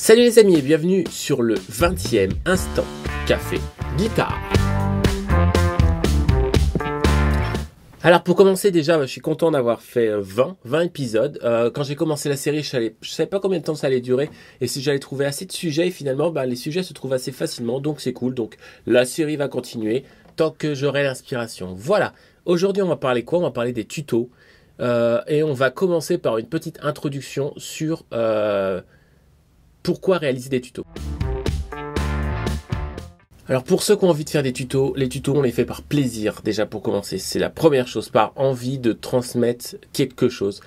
Salut les amis et bienvenue sur le 20e instant café guitare. Alors pour commencer déjà, je suis content d'avoir fait 20, euh, 20 épisodes. Euh, quand j'ai commencé la série, je ne savais pas combien de temps ça allait durer et si j'allais trouver assez de sujets. Et finalement, bah, les sujets se trouvent assez facilement, donc c'est cool. Donc la série va continuer tant que j'aurai l'inspiration. Voilà, aujourd'hui on va parler quoi On va parler des tutos. Euh, et on va commencer par une petite introduction sur pourquoi réaliser des tutos. Alors pour ceux qui ont envie de faire des tutos, les tutos on les fait par plaisir déjà pour commencer. C'est la première chose, par envie de transmettre quelque chose.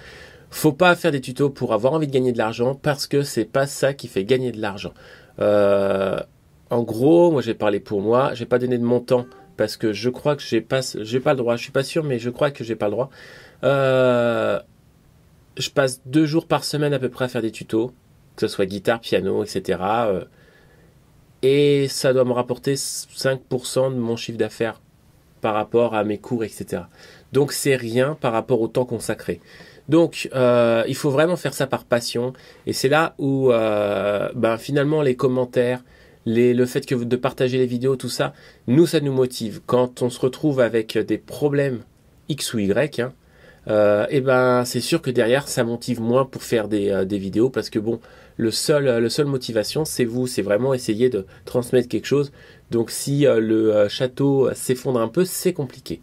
Faut pas faire des tutos pour avoir envie de gagner de l'argent parce que c'est pas ça qui fait gagner de l'argent. Euh, en gros, moi j'ai parlé pour moi, j'ai pas donné de mon temps parce que je crois que j'ai pas, j'ai pas le droit. Je suis pas sûr, mais je crois que j'ai pas le droit. Euh, je passe deux jours par semaine à peu près à faire des tutos que ce soit guitare, piano, etc. Euh, et ça doit me rapporter 5% de mon chiffre d'affaires par rapport à mes cours, etc. Donc c'est rien par rapport au temps consacré. Donc euh, il faut vraiment faire ça par passion. Et c'est là où euh, ben, finalement les commentaires, les, le fait que de partager les vidéos, tout ça, nous ça nous motive. Quand on se retrouve avec des problèmes X ou Y, hein, euh, et eh ben c'est sûr que derrière ça motive moins pour faire des, euh, vidéos parce que bon le seul euh, le seul motivation c'est vous c'est vraiment essayer de transmettre quelque chose donc si euh, le château s'effondre un peu c'est compliqué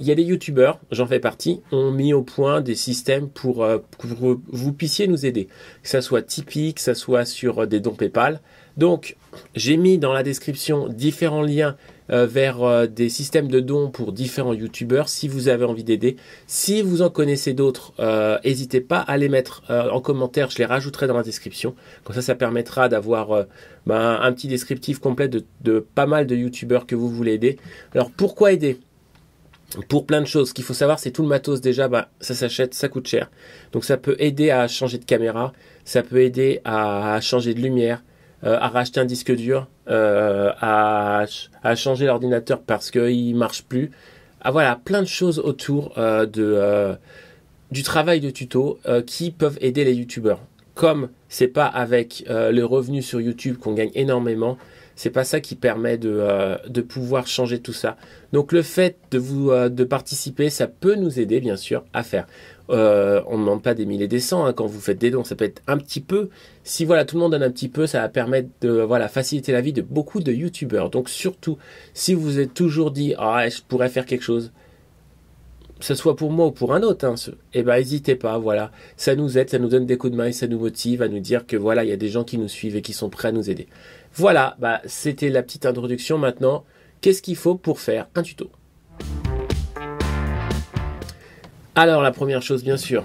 il y a des youtubeurs, j'en fais partie, ont mis au point des systèmes pour, que vous, puissiez nous aider. Que ça soit typique que ça soit sur des dons PayPal. Donc, j'ai mis dans la description différents liens euh, vers euh, des systèmes de dons pour différents youtubeurs si vous avez envie d'aider. Si vous en connaissez d'autres, euh, n'hésitez pas à les mettre en commentaire, je les rajouterai dans la description. Comme ça, ça permettra d'avoir ben, un petit descriptif complet de, pas mal de youtubeurs que vous voulez aider. Alors pourquoi aider pour plein de choses. Ce qu'il faut savoir, c'est tout le matos déjà, ben, ça s'achète, ça coûte cher. Donc ça peut aider à changer de caméra, ça peut aider à changer de lumière, euh, à racheter un disque dur, euh, à, à, changer l'ordinateur parce qu'il ne marche plus. Ah, voilà, plein de choses autour euh, de, du travail de tuto qui peuvent aider les youtubeurs comme c'est pas avec euh, le revenu sur YouTube qu'on gagne énormément, c'est pas ça qui permet de, euh, de, pouvoir changer tout ça. Donc le fait de vous euh, de participer, ça peut nous aider bien sûr à faire. on ne demande pas des milliers des cents hein, quand vous faites des dons, ça peut être un petit peu. Si voilà tout le monde donne un petit peu, ça va permettre de voilà faciliter la vie de beaucoup de youtubeurs. Donc surtout si vous êtes toujours dit ah je pourrais faire quelque chose, que ce soit pour moi ou pour un autre, hein, eh n'hésitez ben, pas, voilà. Ça nous aide, ça nous donne des coups de main et ça nous motive à nous dire que voilà, il y a des gens qui nous suivent et qui sont prêts à nous aider. Voilà, bah, c'était la petite introduction maintenant. Qu'est-ce qu'il faut pour faire un tuto Alors la première chose bien sûr,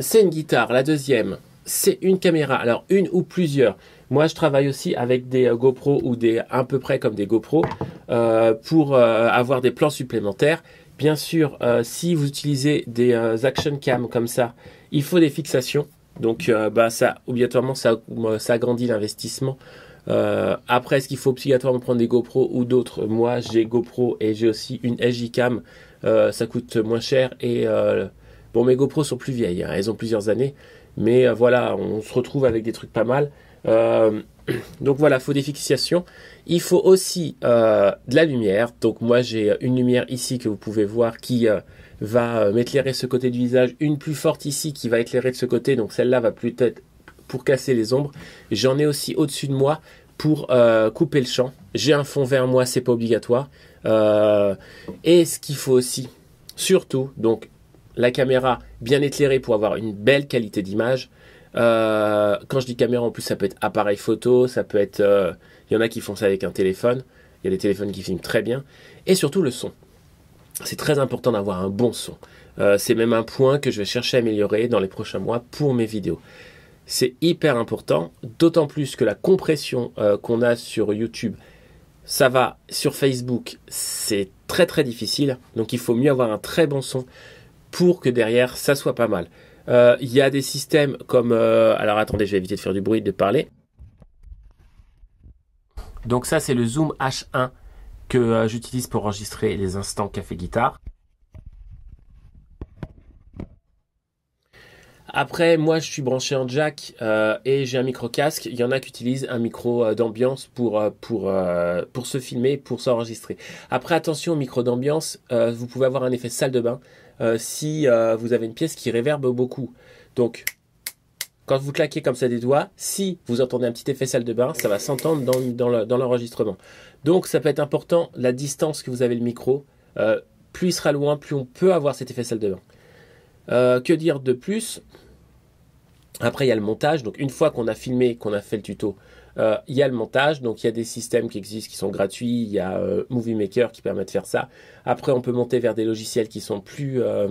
c'est une guitare. La deuxième, c'est une caméra. Alors une ou plusieurs. Moi, je travaille aussi avec des euh, GoPro ou des à peu près comme des GoPro euh, pour euh, avoir des plans supplémentaires Bien sûr, euh, si vous utilisez des euh, action cam comme ça, il faut des fixations. Donc, euh, bah, ça, obligatoirement, ça, ça agrandit l'investissement. après, est-ce qu'il faut obligatoirement prendre des GoPro ou d'autres Moi, j'ai GoPro et j'ai aussi une cam. ça coûte moins cher et bon, mes GoPro sont plus vieilles. Hein. elles ont plusieurs années, mais voilà, on se retrouve avec des trucs pas mal. Donc voilà, faut des fixations. Il faut aussi euh, de la lumière. Donc moi j'ai euh, une lumière ici que vous pouvez voir qui euh, va m'éclairer ce côté du visage, une plus forte ici qui va éclairer de ce côté. Donc celle-là va plus être pour casser les ombres. J'en ai aussi au-dessus de moi pour couper le champ. J'ai un fond vert moi, c'est pas obligatoire. et ce qu'il faut aussi, surtout, donc la caméra bien éclairée pour avoir une belle qualité d'image. Euh, quand je dis caméra, en plus, ça peut être appareil photo, ça peut être. Il euh, y en a qui font ça avec un téléphone. Il y a des téléphones qui filment très bien. Et surtout le son. C'est très important d'avoir un bon son. Euh, c'est même un point que je vais chercher à améliorer dans les prochains mois pour mes vidéos. C'est hyper important, d'autant plus que la compression qu'on a sur YouTube, ça va sur Facebook, c'est très très difficile. Donc il faut mieux avoir un très bon son pour que derrière ça soit pas mal. Euh, il y a des systèmes comme... Euh, alors attendez, je vais éviter de faire du bruit, de parler. Donc ça, c'est le Zoom H1 que euh, j'utilise pour enregistrer les instants café guitare. Après, moi, je suis branché en jack et j'ai un micro casque. Il y en a qui utilisent un micro d'ambiance pour pour pour se filmer, pour s'enregistrer. Après, attention au micro d'ambiance, vous pouvez avoir un effet salle de bain. Euh, si euh, vous avez une pièce qui réverbe beaucoup. Donc, quand vous claquez comme ça des doigts, si vous entendez un petit effet salle de bain, ça va s'entendre dans, l'enregistrement. Donc ça peut être important, la distance que vous avez le micro, euh, plus il sera loin, plus on peut avoir cet effet salle de bain. que dire de plus Après, il y a le montage. Donc une fois qu'on a filmé, qu'on a fait le tuto, euh, il y a le montage, donc il y a des systèmes qui existent, qui sont gratuits, il y a euh, Movie Maker qui permet de faire ça. Après, on peut monter vers des logiciels qui sont plus euh,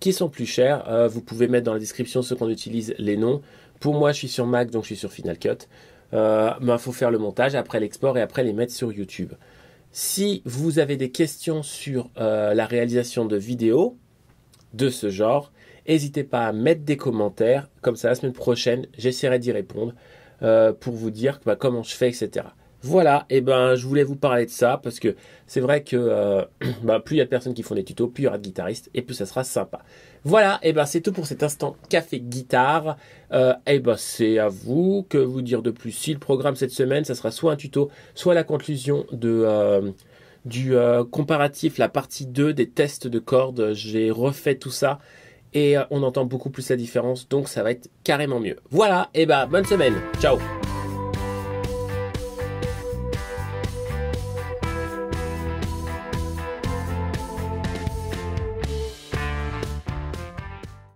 qui sont plus chers. vous pouvez mettre dans la description ceux qu'on utilise, les noms. Pour moi, je suis sur Mac, donc je suis sur Final Cut. Il faut faire le montage, après l'export et après les mettre sur YouTube. Si vous avez des questions sur la réalisation de vidéos de ce genre, n'hésitez pas à mettre des commentaires. Comme ça, la semaine prochaine, j'essaierai d'y répondre. Euh, pour vous dire bah, comment je fais, etc. Voilà, et ben je voulais vous parler de ça parce que c'est vrai que euh, bah, plus il y a de personnes qui font des tutos, plus il y aura de guitaristes et plus ça sera sympa. Voilà, et ben c'est tout pour cet instant café guitare. Euh, et ben c'est à vous que vous dire de plus. Si le programme cette semaine, ça sera soit un tuto, soit la conclusion de du comparatif, la partie 2 des tests de cordes. J'ai refait tout ça et euh, on entend beaucoup plus la différence, donc ça va être carrément mieux. Voilà, et bah bonne semaine, ciao